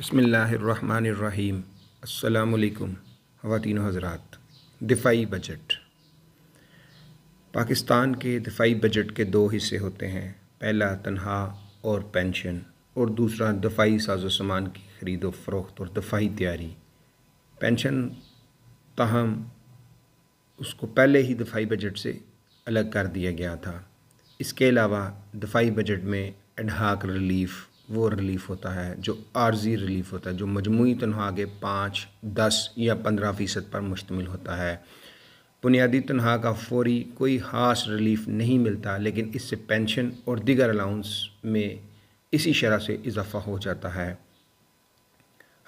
बसमीम् अल्लाम खातिन हज़रा दिफाई बजट पाकिस्तान के दिफाई बजट के दो हिस्से होते हैं पहला तनहा और पेंशन और दूसरा दफाई साजो सामान की ख़रीद व फरोख्त और दफाई तैयारी पेंशन तहम उसको पहले ही दफाई बजट से अलग कर दिया गया था इसके अलावा दफाई बजट में एडहाक रिलीफ़ वो रिलीफ होता है जो आर्जी रिलीफ होता है जो मजमू तनख्वाह के पाँच दस या पंद्रह फ़ीसद पर मुश्तमिल होता है बुनियादी तनख्वाह का फौरी कोई ख़ास रिलीफ नहीं मिलता लेकिन इससे पेंशन और दिगर अलाउंस में इसी शरह से इजाफा हो जाता है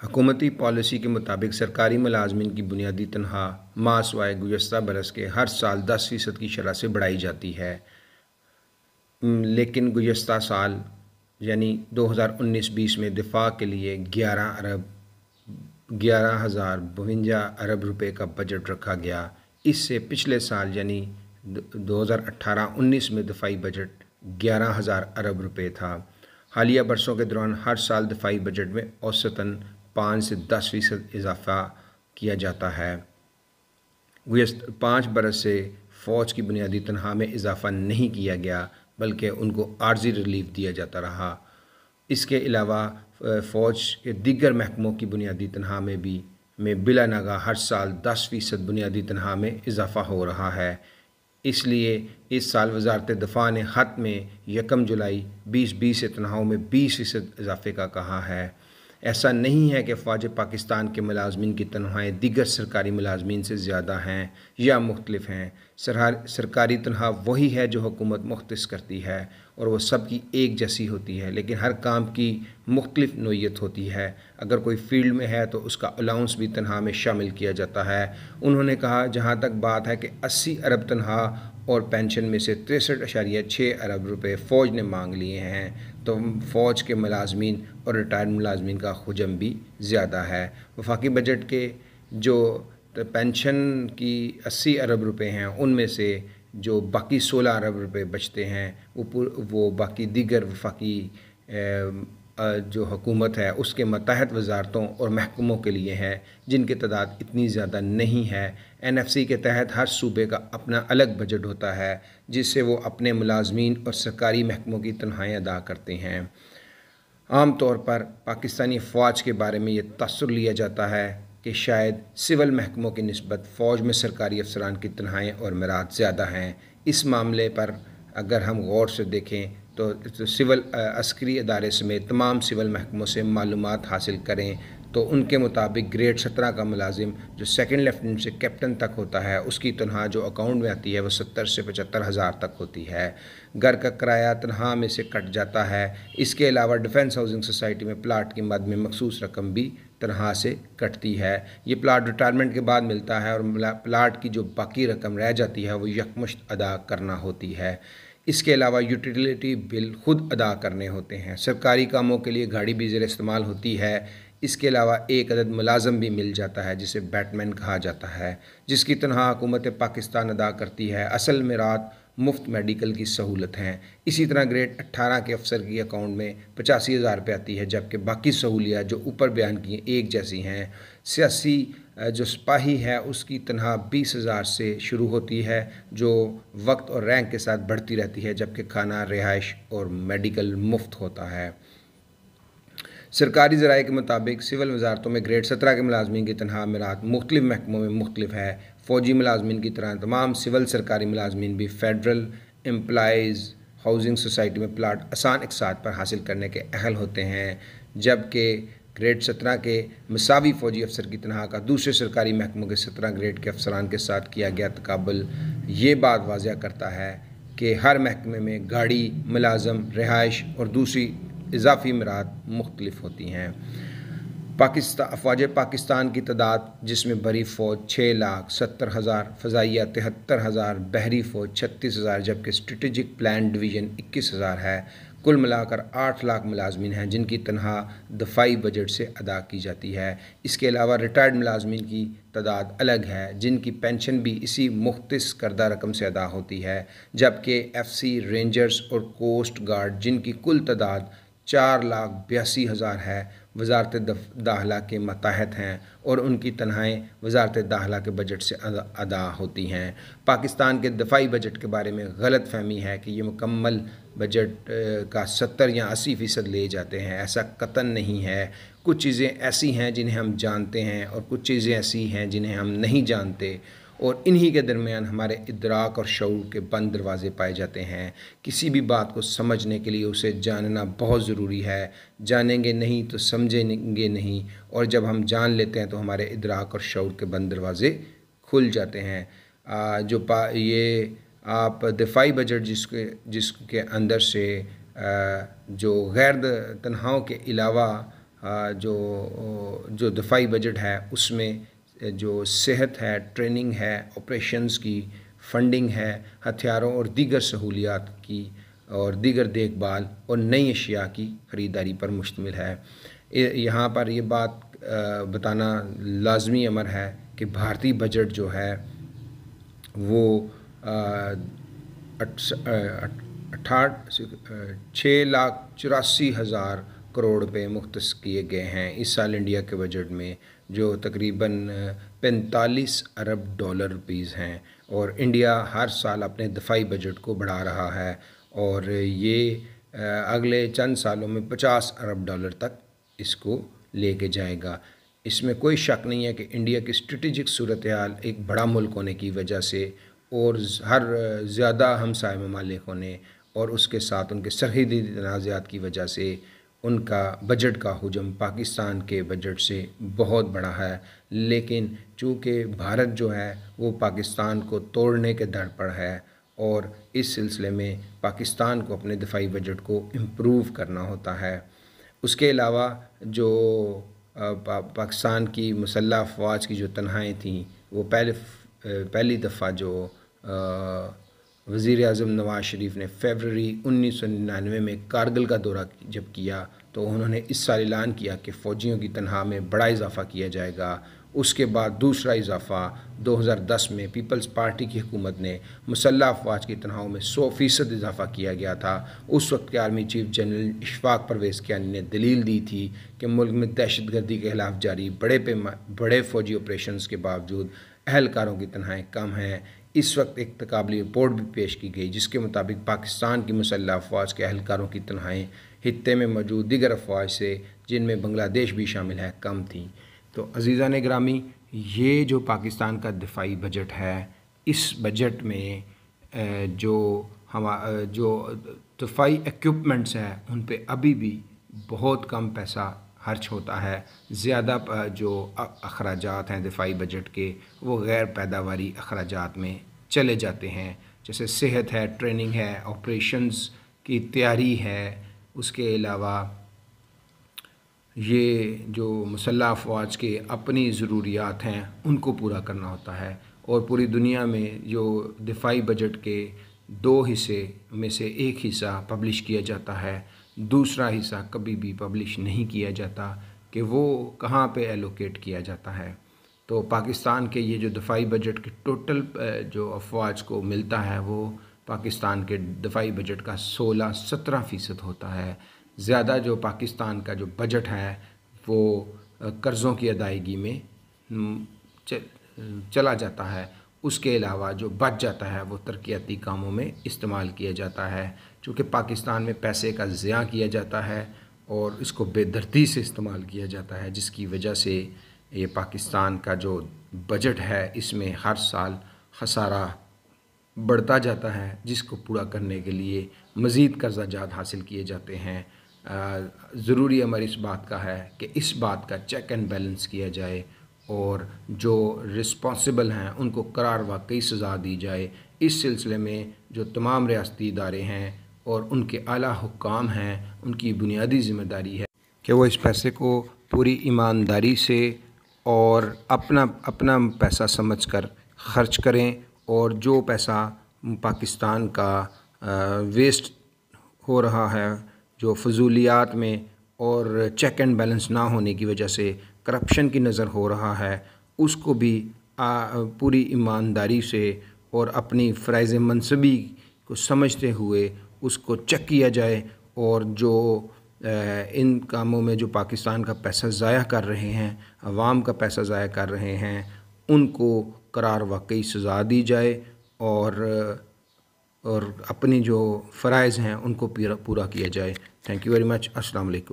हकूमती पॉलिसी के मुताबिक सरकारी मुलाजमन की बुनियादी तनख्वाह वाय गुजत बरस के हर साल दस फ़ीसद की शरह से बढ़ाई जाती है लेकिन गुजत साल यानी 2019-20 में दिफा के लिए 11 अरब ग्यारह हज़ार बवंजा अरब रुपए का बजट रखा गया इससे पिछले साल यानी 2018-19 में दफाई बजट ग्यारह हज़ार अरब रुपए था हालिया बरसों के दौरान हर साल दफाई बजट में औसतन पाँच से दस फीसद इजाफा किया जाता है गुजत पाँच बरस से फ़ौज की बुनियादी तनख्वाह में इजाफा नहीं किया गया बल्कि उनको आर्जी रिलीफ दिया जाता रहा इसके अलावा फ़ौज के दिगर महकमों की बुनियादी तनहा में भी में बिला नगा हर साल दस फ़ीसद बुनियादी तनहा में इजाफा हो रहा है इसलिए इस साल वजारत दफ़ा ने हत में यकम जुलाई बीस बीस तनहाओं में बीस फ़ीसद इजाफे का कहा है ऐसा नहीं है कि फ़ौज पाकिस्तान के मलाजमीन की तनख्वाहें दीगर सरकारी मुलाजमीन से ज़्यादा हैं या मुख्तलिफ हैं सरकारी तनख्वाह वही है जो हुकूमत मुख्त करती है और वह सब की एक जैसी होती है लेकिन हर काम की मुख्तलिफ नोयत होती है अगर कोई फील्ड में है तो उसका अलाउंस भी तनख्वाह में शामिल किया जाता है उन्होंने कहा जहाँ तक बात है कि अस्सी अरब तनख्वाह और पेंशन में से तिरसठ अशारिया छः अरब रुपये फ़ौज ने मांग लिए हैं तो फ़ौज के मलाजमी और रिटायर्ड मलाजमी का हजम भी ज़्यादा है वफाकी बजट के जो पेंशन की अस्सी अरब रुपए हैं उनमें से जो बाकी सोलह अरब रुपए बचते हैं वो वो बाकी दीगर वफाकी जो हुकूमत है उसके मतहत वजारतों और महकमों के लिए हैं जिनकी तादाद इतनी ज़्यादा नहीं है एन एफ सी के तहत हर सूबे का अपना अलग बजट होता है जिससे वो अपने मुलाजमीन और सरकारी महकमों की तनहाई अदा करते हैं आम तौर पर पाकिस्तानी फ़ौज के बारे में ये तसर लिया जाता है कि शायद सिविल महकमों की नस्बत फ़ौज में सरकारी अफसरान की तनहाएँ और मराद ज़्यादा हैं इस मामले पर अगर हम गौर से देखें तो, तो सिविल अस्करी अदारे समेत तमाम सिविल महकमों से मालूम हासिल करें तो उनके मुताबिक ग्रेड सत्रह का मुलाजिम जो सेकेंड लेफ्टिनेंट से कैप्टन तक होता है उसकी तनख्वाह जो अकाउंट में आती है वो सत्तर से पचहत्तर हज़ार तक होती है घर का किराया तनख्वाह में से कट जाता है इसके अलावा डिफेंस हाउसिंग सोसाइटी में प्लाट की मद में मखसूस रकम भी तनख्वाह से कटती है ये प्लाट रिटायरमेंट के बाद मिलता है और प्लाट की जो बाकी रकम रह जाती है वो यकमुश्त अदा करना होती है इसके अलावा यूटिलिटी बिल खुद अदा करने होते हैं सरकारी कामों के लिए गाड़ी भी जरा इस्तेमाल होती है इसके अलावा एक अदद मुलाजम भी मिल जाता है जिसे बैटमैन कहा जाता है जिसकी तनहा हुकूमत पाकिस्तान अदा करती है असल में रात मुफ्त मेडिकल की सहूलत हैं इसी तरह ग्रेड 18 के अफसर की अकाउंट में पचासी हज़ार रुपये आती है जबकि बाकी सहूलियात जो ऊपर बयान की एक जैसी हैं सियासी जो सिपाही है उसकी तनख्वाह बीस हज़ार से शुरू होती है जो वक्त और रैंक के साथ बढ़ती रहती है जबकि खाना रिहाइश और मेडिकल मुफ्त होता है सरकारी ज़राए के मुताबिक सिविल वजारतों में ग्रेड सत्रह के मुलाजमीन की तनख्वाह मिलात मुख्तलिफ महकमों में मुख्तलिफ है फ़ौजी मुलाजमीन की तरह तमाम सिविल सरकारी मुलाजमीन भी फेडरल एम्प्लाइज़ हाउसिंग सोसाइटी में प्लाट आसान इकसात पर हासिल करने के अहल होते हैं जबकि ग्रेड सत्रह के मसावी फौजी अफसर की तनहा का दूसरे सरकारी महकमों के सत्रह ग्रेड के अफसरान के साथ किया गया तकबल ये बात वाजह करता है कि हर महकमे में गाड़ी मुलाजम रिहाइश और दूसरी इजाफी मरात मुख्तलफ होती हैं पाकिस्तान अफवाज पाकिस्तान की तादाद जिसमें बरी फ़ौज छः लाख सत्तर हज़ार फ़जाइया तिहत्तर हज़ार बहरी फ़ौज छत्तीस हज़ार जबकि स्ट्रेटिक प्लान डिवीज़न इक्कीस हज़ार है कुल मिलाकर आठ लाख मुलाजमीन हैं जिनकी तनख्वाह दफाई बजट से अदा की जाती है इसके अलावा रिटायर्ड मुलाजमीन की तादाद अलग है जिनकी पेंशन भी इसी मुख्त करदा रकम से अदा होती है जबकि एफ सी रेंजर्स और कोस्ट गार्ड जिनकी कुल तादाद चार लाख बयासी हज़ार है वजारत दाखिला के मतहत हैं और उनकी तनहाएँ वजारत दाखिला के बजट से अदा होती हैं पाकिस्तान के दफाई बजट के बारे में गलत फहमी है कि ये मुकम्मल बजट का सत्तर या अस्सी फ़ीसद ले जाते हैं ऐसा कतन नहीं है कुछ चीज़ें ऐसी हैं जिन्हें हम जानते हैं और कुछ चीज़ें ऐसी हैं जिन्हें हम नहीं जानते और इन्हीं के दरमियान हमारे इदराक और शूर के बंद दरवाज़े पाए जाते हैं किसी भी बात को समझने के लिए उसे जानना बहुत ज़रूरी है जानेंगे नहीं तो समझेंगे नहीं और जब हम जान लेते हैं तो हमारे इदराक और शूर के बंद दरवाज़े खुल जाते हैं आ, जो पा ये आप दिफाई बजट जिसके जिसके अंदर से जो गैर तनहाओं के अलावा जो जो दफाई बजट है उसमें जो सेहत है ट्रेनिंग है ऑपरेशंस की फंडिंग है हथियारों और दीगर सहूलियात की और दीगर देखभाल और नई अशिया की ख़रीदारी पर मुश्तमिल है यहाँ पर ये बात बताना लाजमी अमर है कि भारतीय बजट जो है वो अठाठ छः लाख चौरासी हज़ार करोड़ रुपये मुख्त किए गए हैं इस साल इंडिया के बजट में जो तकरीबन 45 अरब डॉलर रुपीज़ हैं और इंडिया हर साल अपने दफाई बजट को बढ़ा रहा है और ये अगले चंद सालों में 50 अरब डॉलर तक इसको लेके जाएगा इसमें कोई शक नहीं है कि इंडिया की स्ट्रेटिजिक सूरत हाल एक बड़ा मुल्क होने की वजह से और हर ज़्यादा हमसाय ममालिक होने और उसके साथ उनके सरहदी तनाज़ात की वजह से उनका बजट का हजम पाकिस्तान के बजट से बहुत बड़ा है लेकिन चूँकि भारत जो है वो पाकिस्तान को तोड़ने के दर पर है और इस सिलसिले में पाकिस्तान को अपने दफाई बजट को इम्प्रूव करना होता है उसके अलावा जो पाकिस्तान की मसल्ह अफवाज की जो तनहाएँ थीं वो पहले पहली दफ़ा जो वज़ी अजम नवाज़ शरीफ ने फेबर उन्नीस सौ निन्यानवे में कारगिल का दौरा जब किया तो उन्होंने इस साल ऐलान किया कि फ़ौजियों की तनख्वाह में बड़ा इजाफ़ा किया जाएगा उसके बाद दूसरा इजाफ़ा 2010 में पीपल्स पार्टी की हुकूमत ने मुसल्ह अफवाज की तनख्वाहों में 100 फ़ीसद इजाफ़ा किया गया था उस वक्त के army chief general Ashfaq Parvez Kayani ने दलील दी थी कि मुल्क में दहशत गर्दी के खिलाफ जारी बड़े पैमा बड़े फ़ौजी ऑपरेशन के बावजूद अहलकारों की तनहाएँ कम हैं इस वक्त एक तकबली रिपोर्ट भी पेश की गई जिसके मुताबिक पाकिस्तान की मुसल्ह अफवाज के अहलकारों की तनहाएँ खत्े में मौजूद दिगर अफवाज से जिनमें बंग्लादेश भी शामिल है कम थी तो अजीज़ा ने ग्रामी ये जो पाकिस्तान का दिफाई बजट है इस बजट में जो हम जो दफाई इक्विपमेंट्स हैं उन पर अभी भी बहुत कम पैसा खर्च होता है ज़्यादा जो अखराज हैं दिफाई बजट के वो गैर पैदावारी अखराज में चले जाते हैं जैसे सेहत है ट्रेनिंग है ऑपरेशंस की तैयारी है उसके अलावा ये जो मुसल्ह अफवाज के अपनी ज़रूरियात हैं उनको पूरा करना होता है और पूरी दुनिया में जो दिफाई बजट के दो हिस्से में से एक हिस्सा पब्लिश किया जाता है दूसरा हिस्सा कभी भी पब्लिश नहीं किया जाता कि वो कहाँ पे एलोकेट किया जाता है तो पाकिस्तान के ये जो दफाई बजट के टोटल जो अफवाज को मिलता है वो पाकिस्तान के दफाई बजट का 16-17 फ़ीसद होता है ज़्यादा जो पाकिस्तान का जो बजट है वो कर्ज़ों की अदायगी में चला जाता है उसके अलावा जो बच जाता है वो तरक्याती कामों में इस्तेमाल किया जाता है चूँकि पाकिस्तान में पैसे का ज़िया किया जाता है और इसको बेदर्दी से इस्तेमाल किया जाता है जिसकी वजह से ये पाकिस्तान का जो बजट है इसमें हर साल खसारा बढ़ता जाता है जिसको पूरा करने के लिए मज़ीद कर्जा जात हासिल किए जाते हैं ज़रूरी अमर इस बात का है कि इस बात का चेक एंड बैलेंस किया जाए और जो रिस्पॉन्सिबल हैं उनको करार वाकई सज़ा दी जाए इस सिलसिले में जो तमाम रियाती इदारे हैं और उनके आला हुकाम हैं उनकी बुनियादी ज़िम्मेदारी है कि वो इस पैसे को पूरी ईमानदारी से और अपना अपना पैसा समझ कर ख़र्च करें और जो पैसा पाकिस्तान का वेस्ट हो रहा है जो फजूलियात में और चेक एंड बैलेंस ना होने की वजह से करप्शन की नज़र हो रहा है उसको भी आ, पूरी ईमानदारी से और अपनी फ़रज़ मनसबी को समझते हुए उसको चेक किया जाए और जो इन कामों में जो पाकिस्तान का पैसा ज़ाया कर रहे हैं अवाम का पैसा ज़ाया कर रहे हैं उनको करार वाकई सज़ा दी जाए और और अपनी जो फ़रज़ हैं उनको पूरा पूरा किया जाए थैंक यू वेरी मच अस्सलाम वालेकुम